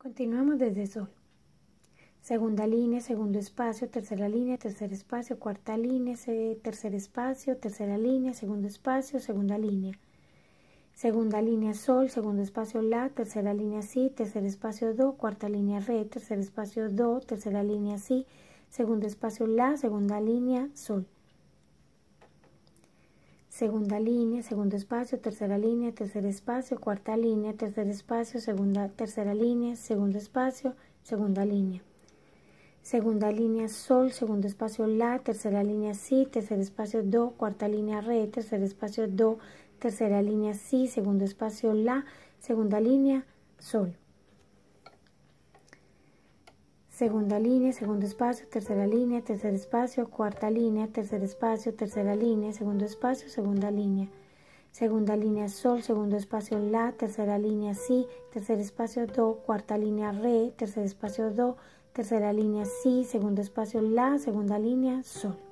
Continuamos desde sol. Segunda línea, segundo espacio, tercera línea, tercer espacio, cuarta línea, tercer espacio, tercera línea, segundo espacio, segunda línea. Segunda línea sol, segundo espacio la, tercera línea si, tercer espacio do, cuarta línea re, tercer espacio do, tercera línea si, segundo espacio la, segunda línea sol segunda línea, segundo espacio, tercera línea, tercer espacio, cuarta línea, tercer espacio, segunda, tercera línea, segundo espacio, segunda línea. Segunda línea sol, segundo espacio la, tercera línea si, tercer espacio do, cuarta línea re, tercer espacio do, tercera línea si, segundo espacio la, segunda línea sol segunda línea, segundo espacio, tercera línea, tercer espacio, cuarta línea, tercer espacio, tercera línea, segundo espacio, segunda línea. Segunda línea sol, segundo espacio la, tercera línea si, tercer espacio do, cuarta línea re, tercer espacio do, tercera línea si, segundo espacio la, segunda línea sol.